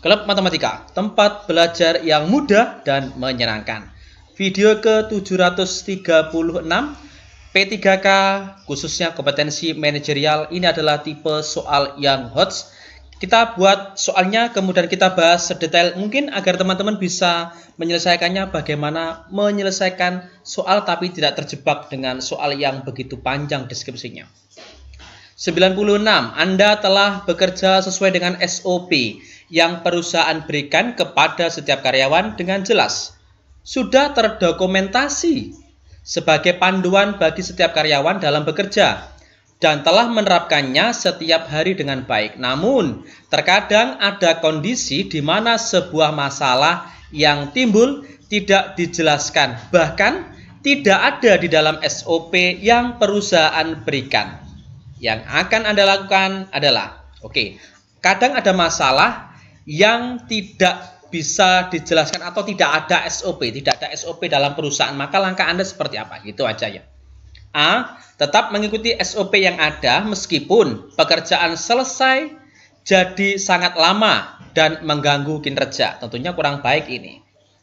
Klub Matematika, tempat belajar yang mudah dan menyenangkan. Video ke-736 P3K khususnya kompetensi manajerial ini adalah tipe soal yang hot. Kita buat soalnya kemudian kita bahas sedetail mungkin agar teman-teman bisa menyelesaikannya bagaimana menyelesaikan soal tapi tidak terjebak dengan soal yang begitu panjang deskripsinya. 96. Anda telah bekerja sesuai dengan SOP yang perusahaan berikan kepada setiap karyawan dengan jelas sudah terdokumentasi sebagai panduan bagi setiap karyawan dalam bekerja dan telah menerapkannya setiap hari dengan baik. Namun, terkadang ada kondisi di mana sebuah masalah yang timbul tidak dijelaskan, bahkan tidak ada di dalam SOP yang perusahaan berikan. Yang akan Anda lakukan adalah, oke, okay, kadang ada masalah yang tidak bisa dijelaskan atau tidak ada SOP, tidak ada SOP dalam perusahaan, maka langkah Anda seperti apa? Gitu aja ya. A. Tetap mengikuti SOP yang ada meskipun pekerjaan selesai jadi sangat lama dan mengganggu kinerja. Tentunya kurang baik ini.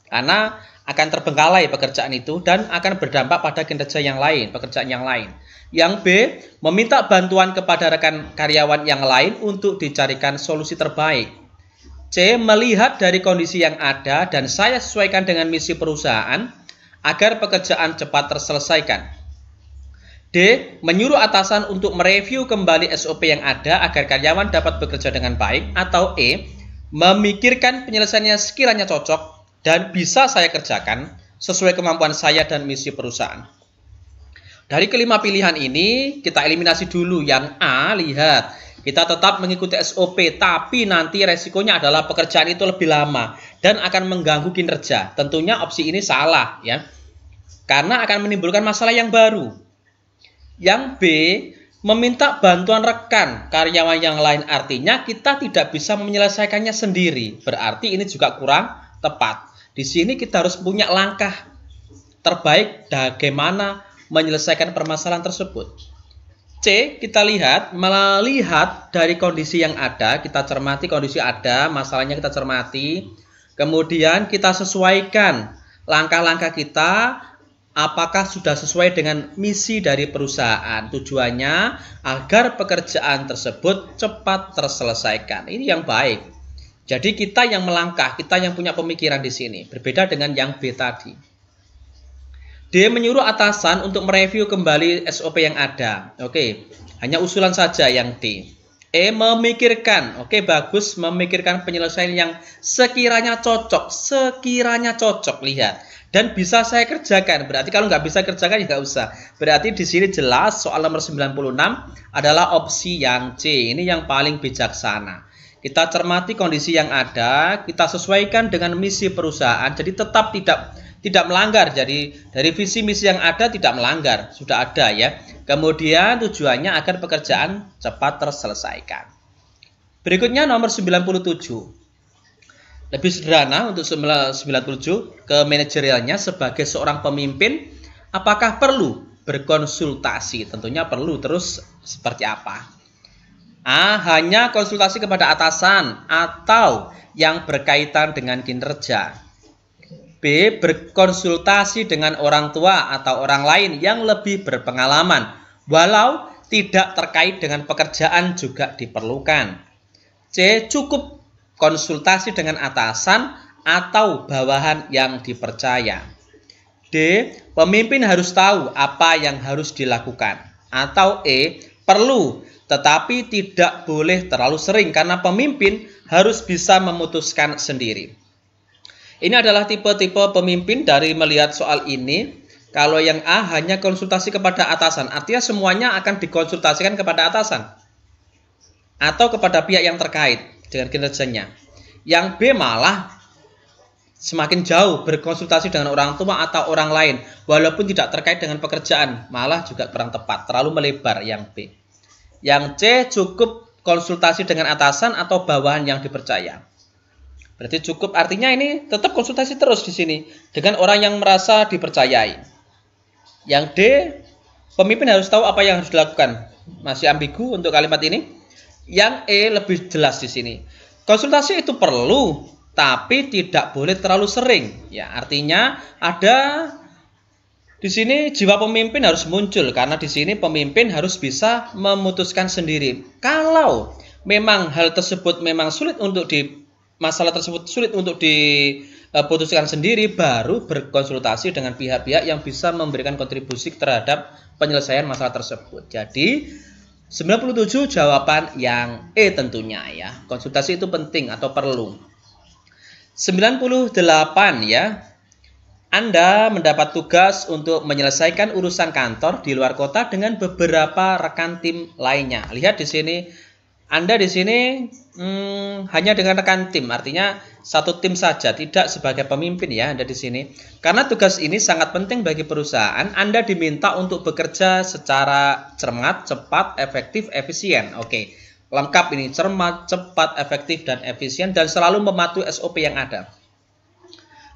Karena akan terbengkalai pekerjaan itu dan akan berdampak pada kinerja yang lain, pekerjaan yang lain. Yang B, meminta bantuan kepada rekan karyawan yang lain untuk dicarikan solusi terbaik C. Melihat dari kondisi yang ada dan saya sesuaikan dengan misi perusahaan agar pekerjaan cepat terselesaikan. D. Menyuruh atasan untuk mereview kembali SOP yang ada agar karyawan dapat bekerja dengan baik. Atau E. Memikirkan penyelesaiannya sekiranya cocok dan bisa saya kerjakan sesuai kemampuan saya dan misi perusahaan. Dari kelima pilihan ini, kita eliminasi dulu yang A, lihat kita tetap mengikuti SOP, tapi nanti resikonya adalah pekerjaan itu lebih lama dan akan mengganggu kinerja. Tentunya opsi ini salah ya. Karena akan menimbulkan masalah yang baru. Yang B, meminta bantuan rekan karyawan yang lain artinya kita tidak bisa menyelesaikannya sendiri. Berarti ini juga kurang tepat. Di sini kita harus punya langkah terbaik bagaimana menyelesaikan permasalahan tersebut kita lihat, melihat dari kondisi yang ada, kita cermati kondisi ada, masalahnya kita cermati. Kemudian kita sesuaikan langkah-langkah kita apakah sudah sesuai dengan misi dari perusahaan. Tujuannya agar pekerjaan tersebut cepat terselesaikan. Ini yang baik. Jadi kita yang melangkah, kita yang punya pemikiran di sini. Berbeda dengan yang B tadi. D. Menyuruh atasan untuk mereview kembali SOP yang ada. Oke, hanya usulan saja yang D. E. Memikirkan. Oke, bagus. Memikirkan penyelesaian yang sekiranya cocok. Sekiranya cocok, lihat. Dan bisa saya kerjakan. Berarti kalau nggak bisa kerjakan, ya nggak usah. Berarti di sini jelas soal nomor 96 adalah opsi yang C. Ini yang paling bijaksana. Kita cermati kondisi yang ada. Kita sesuaikan dengan misi perusahaan. Jadi tetap tidak tidak melanggar. Jadi dari visi misi yang ada tidak melanggar, sudah ada ya. Kemudian tujuannya agar pekerjaan cepat terselesaikan. Berikutnya nomor 97. Lebih sederhana untuk 97 ke manajerialnya sebagai seorang pemimpin apakah perlu berkonsultasi? Tentunya perlu terus seperti apa? A. Hanya konsultasi kepada atasan atau yang berkaitan dengan kinerja. Berkonsultasi dengan orang tua atau orang lain yang lebih berpengalaman, walau tidak terkait dengan pekerjaan juga diperlukan. C. Cukup konsultasi dengan atasan atau bawahan yang dipercaya. D. Pemimpin harus tahu apa yang harus dilakukan. Atau E. Perlu tetapi tidak boleh terlalu sering karena pemimpin harus bisa memutuskan sendiri. Ini adalah tipe-tipe pemimpin dari melihat soal ini. Kalau yang A hanya konsultasi kepada atasan, artinya semuanya akan dikonsultasikan kepada atasan atau kepada pihak yang terkait dengan kinerjanya. Yang B malah semakin jauh berkonsultasi dengan orang tua atau orang lain walaupun tidak terkait dengan pekerjaan malah juga kurang tepat terlalu melebar yang B yang C cukup konsultasi dengan atasan atau bawahan yang dipercaya Berarti cukup artinya ini tetap konsultasi terus di sini dengan orang yang merasa dipercayai. Yang D, pemimpin harus tahu apa yang harus dilakukan. Masih ambigu untuk kalimat ini. Yang E lebih jelas di sini. Konsultasi itu perlu, tapi tidak boleh terlalu sering. Ya, artinya ada di sini jiwa pemimpin harus muncul karena di sini pemimpin harus bisa memutuskan sendiri. Kalau memang hal tersebut memang sulit untuk di masalah tersebut sulit untuk diputuskan eh, sendiri, baru berkonsultasi dengan pihak-pihak yang bisa memberikan kontribusi terhadap penyelesaian masalah tersebut. Jadi, 97 jawaban yang E tentunya ya. Konsultasi itu penting atau perlu. 98 ya. Anda mendapat tugas untuk menyelesaikan urusan kantor di luar kota dengan beberapa rekan tim lainnya. Lihat di sini anda di sini hmm, hanya dengan rekan tim, artinya satu tim saja, tidak sebagai pemimpin ya Anda di sini. Karena tugas ini sangat penting bagi perusahaan, Anda diminta untuk bekerja secara cermat, cepat, efektif, efisien. Oke, lengkap ini, cermat, cepat, efektif, dan efisien, dan selalu mematuhi SOP yang ada.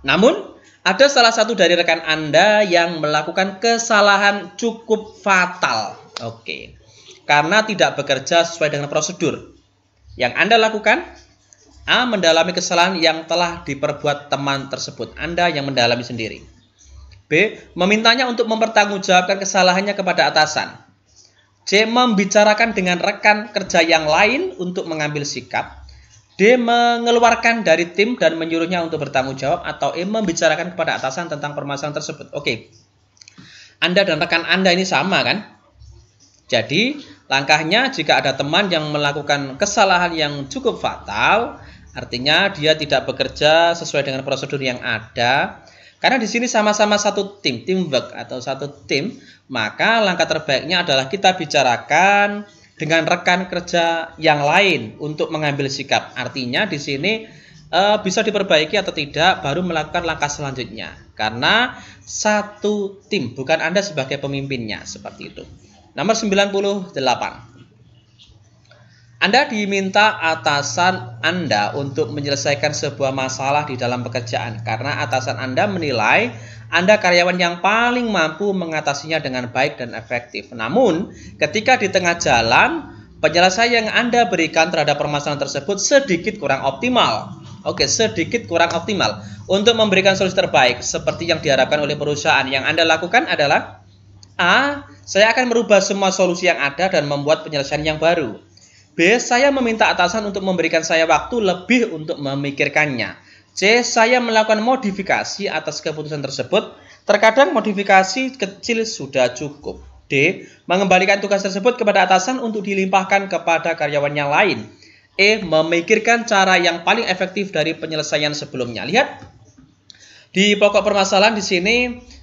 Namun, ada salah satu dari rekan Anda yang melakukan kesalahan cukup fatal. Oke karena tidak bekerja sesuai dengan prosedur. Yang Anda lakukan, A. Mendalami kesalahan yang telah diperbuat teman tersebut. Anda yang mendalami sendiri. B. Memintanya untuk mempertanggungjawabkan kesalahannya kepada atasan. C. Membicarakan dengan rekan kerja yang lain untuk mengambil sikap. D. Mengeluarkan dari tim dan menyuruhnya untuk bertanggung jawab. Atau E. Membicarakan kepada atasan tentang permasalahan tersebut. Oke. Anda dan rekan Anda ini sama kan? Jadi, langkahnya jika ada teman yang melakukan kesalahan yang cukup fatal, artinya dia tidak bekerja sesuai dengan prosedur yang ada. Karena di sini sama-sama satu tim, teamwork atau satu tim, maka langkah terbaiknya adalah kita bicarakan dengan rekan kerja yang lain untuk mengambil sikap. Artinya di sini e, bisa diperbaiki atau tidak baru melakukan langkah selanjutnya. Karena satu tim, bukan Anda sebagai pemimpinnya, seperti itu. Nomor 98. Anda diminta atasan Anda untuk menyelesaikan sebuah masalah di dalam pekerjaan karena atasan Anda menilai Anda karyawan yang paling mampu mengatasinya dengan baik dan efektif. Namun, ketika di tengah jalan, penyelesaian yang Anda berikan terhadap permasalahan tersebut sedikit kurang optimal. Oke, sedikit kurang optimal. Untuk memberikan solusi terbaik seperti yang diharapkan oleh perusahaan, yang Anda lakukan adalah A. Saya akan merubah semua solusi yang ada dan membuat penyelesaian yang baru. B. Saya meminta atasan untuk memberikan saya waktu lebih untuk memikirkannya. C. Saya melakukan modifikasi atas keputusan tersebut. Terkadang modifikasi kecil sudah cukup. D. Mengembalikan tugas tersebut kepada atasan untuk dilimpahkan kepada karyawannya lain. E. Memikirkan cara yang paling efektif dari penyelesaian sebelumnya. Lihat, di pokok permasalahan di sini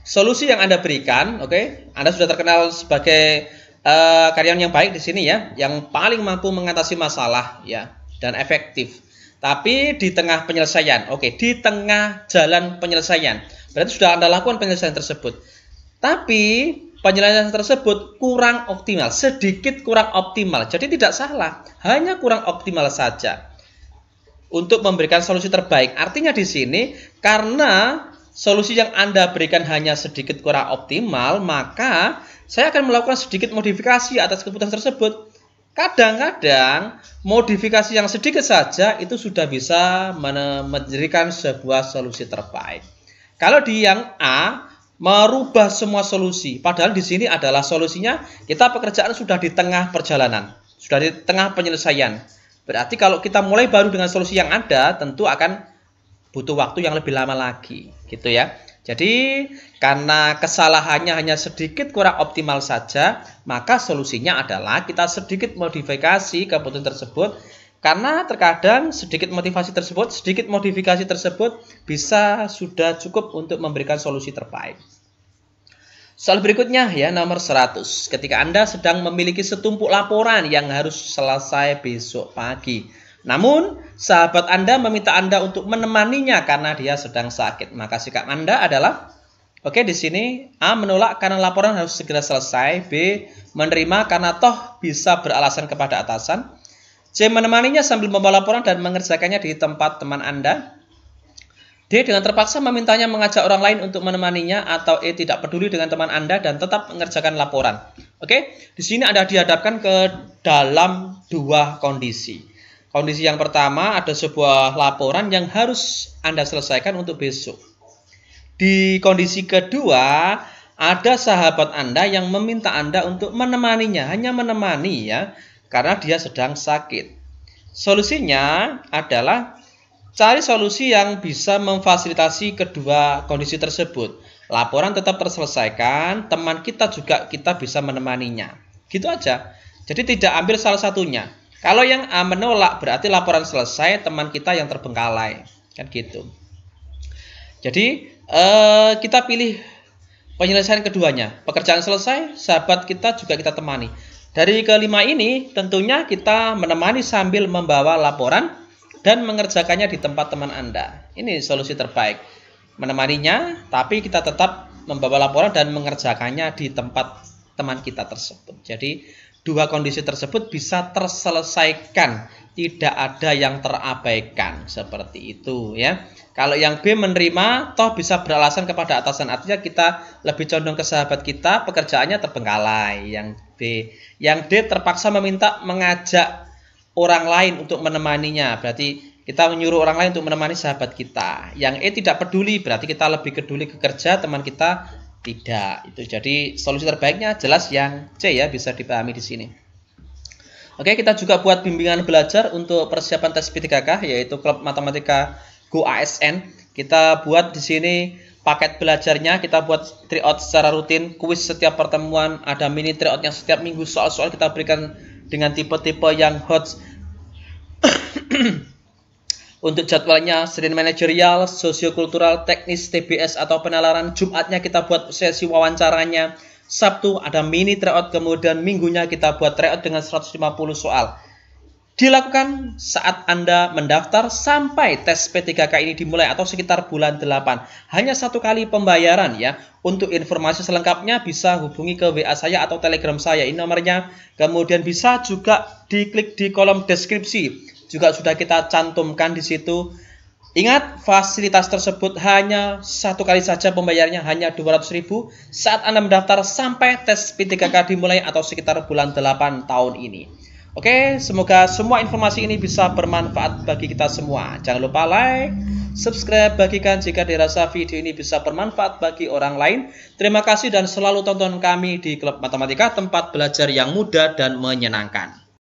solusi yang Anda berikan, oke, okay, Anda sudah terkenal sebagai uh, karyawan yang baik di sini ya, yang paling mampu mengatasi masalah ya dan efektif. Tapi di tengah penyelesaian, oke, okay, di tengah jalan penyelesaian, berarti sudah Anda lakukan penyelesaian tersebut. Tapi penyelesaian tersebut kurang optimal, sedikit kurang optimal. Jadi tidak salah, hanya kurang optimal saja. Untuk memberikan solusi terbaik. Artinya di sini karena solusi yang Anda berikan hanya sedikit kurang optimal, maka saya akan melakukan sedikit modifikasi atas keputusan tersebut. Kadang-kadang modifikasi yang sedikit saja itu sudah bisa menjadikan sebuah solusi terbaik. Kalau di yang A merubah semua solusi, padahal di sini adalah solusinya kita pekerjaan sudah di tengah perjalanan, sudah di tengah penyelesaian. Berarti kalau kita mulai baru dengan solusi yang ada, tentu akan butuh waktu yang lebih lama lagi gitu ya. Jadi karena kesalahannya hanya sedikit kurang optimal saja, maka solusinya adalah kita sedikit modifikasi keputusan tersebut karena terkadang sedikit motivasi tersebut, sedikit modifikasi tersebut bisa sudah cukup untuk memberikan solusi terbaik. Soal berikutnya ya nomor 100. Ketika Anda sedang memiliki setumpuk laporan yang harus selesai besok pagi namun, sahabat Anda meminta Anda untuk menemaninya karena dia sedang sakit. Maka sikap Anda adalah Oke, di sini A menolak karena laporan harus segera selesai, B menerima karena toh bisa beralasan kepada atasan, C menemaninya sambil membawa laporan dan mengerjakannya di tempat teman Anda. D dengan terpaksa memintanya mengajak orang lain untuk menemaninya atau E tidak peduli dengan teman Anda dan tetap mengerjakan laporan. Oke, di sini Anda dihadapkan ke dalam dua kondisi. Kondisi yang pertama ada sebuah laporan yang harus Anda selesaikan untuk besok. Di kondisi kedua, ada sahabat Anda yang meminta Anda untuk menemaninya, hanya menemani ya, karena dia sedang sakit. Solusinya adalah cari solusi yang bisa memfasilitasi kedua kondisi tersebut. Laporan tetap terselesaikan, teman kita juga kita bisa menemaninya. Gitu aja. Jadi tidak ambil salah satunya. Kalau yang A ah, menolak berarti laporan selesai teman kita yang terbengkalai, kan gitu. Jadi eh, kita pilih penyelesaian keduanya. Pekerjaan selesai, sahabat kita juga kita temani. Dari kelima ini tentunya kita menemani sambil membawa laporan dan mengerjakannya di tempat teman Anda. Ini solusi terbaik. Menemaninya tapi kita tetap membawa laporan dan mengerjakannya di tempat teman kita tersebut. Jadi dua kondisi tersebut bisa terselesaikan, tidak ada yang terabaikan seperti itu ya. Kalau yang B menerima toh bisa beralasan kepada atasan artinya kita lebih condong ke sahabat kita, pekerjaannya terbengkalai yang B. Yang D terpaksa meminta mengajak orang lain untuk menemaninya, berarti kita menyuruh orang lain untuk menemani sahabat kita. Yang E tidak peduli, berarti kita lebih peduli ke kerja teman kita tidak itu jadi solusi terbaiknya jelas yang C ya bisa dipahami di sini Oke kita juga buat bimbingan belajar untuk persiapan tes P3K yaitu klub matematika Go ASN kita buat di sini paket belajarnya kita buat triot secara rutin kuis setiap pertemuan ada mini yang setiap minggu soal-soal kita berikan dengan tipe-tipe yang hot untuk jadwalnya, Senin manajerial, sosiokultural, teknis, TBS atau penalaran, Jumatnya kita buat sesi wawancaranya, Sabtu ada mini tryout, kemudian minggunya kita buat tryout dengan 150 soal. Dilakukan saat Anda mendaftar sampai tes P3K ini dimulai atau sekitar bulan 8. Hanya satu kali pembayaran ya. Untuk informasi selengkapnya bisa hubungi ke WA saya atau Telegram saya. Ini nomornya. Kemudian bisa juga diklik di kolom deskripsi juga sudah kita cantumkan di situ. Ingat, fasilitas tersebut hanya satu kali saja pembayarannya hanya 200.000 saat Anda mendaftar sampai tes P3K dimulai atau sekitar bulan 8 tahun ini. Oke, semoga semua informasi ini bisa bermanfaat bagi kita semua. Jangan lupa like, subscribe, bagikan jika dirasa video ini bisa bermanfaat bagi orang lain. Terima kasih dan selalu tonton kami di Klub Matematika, tempat belajar yang mudah dan menyenangkan.